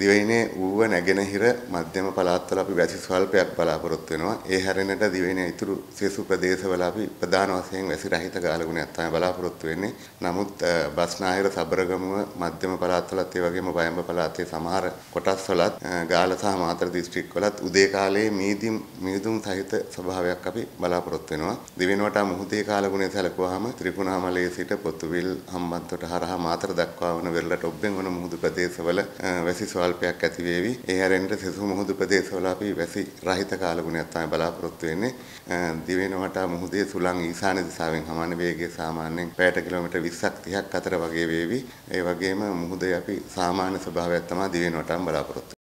දිවයිනේ ඌව නැගෙනහිර මධ්‍යම පළාත්වල අපි වැසි ස්වල්පයක් බලාපොරොත්තු වෙනවා. ඒ හැරෙන්නට දිවයිනේ ඉතුරු සෙසු ප්‍රදේශවල අපි ප්‍රධාන වශයෙන් වැසි රහිත ගාලගුණයක් තමයි බලාපොරොත්තු වෙන්නේ. නමුත් බස්නාහිර සබරගමුව මධ්‍යම පළාත්වලත් ඒ වගේම වයඹ පළාතේ සමහර කොටස්වලත් ගාල සහ මාතර දිස්ත්‍රික්කවලත් උදේ කාලයේ මීදුම් මීදුම් සහිත ස්වභාවයක් අපි බලාපොරොත්තු වෙනවා. දිවෙන වටා මුහුදේ කාලගුණය සැලකුවාම ත්‍රිකුණාමලයේ සිට පොතුවිල් හම්බන්තොට හරහා මාතර දක්වා වන වෙරළට ඔබ්බෙන් වන මුහුදු ප්‍රදේශවල වැසි ස්වල්ප කල්පයක් ඇති වේවි. ඒ හැරෙන්න සෙසු මුහුදු ප්‍රදේශවල අපි වැසි රහිත කාල ගුණයක් තමයි බලාපොරොත්තු වෙන්නේ. දිවෙන වටා මුහුදේ සුළං ඊසාන දිශාවෙන් හමාන වේගය සාමාන්‍යයෙන් පැයට කිලෝමීටර් 20ක් 30ක් අතර වගේ වේවි. ඒ වගේම මුහුදේ අපි සාමාන්‍ය ස්වභාවයක් තමයි දිවෙන වටාම බලාපොරොත්තු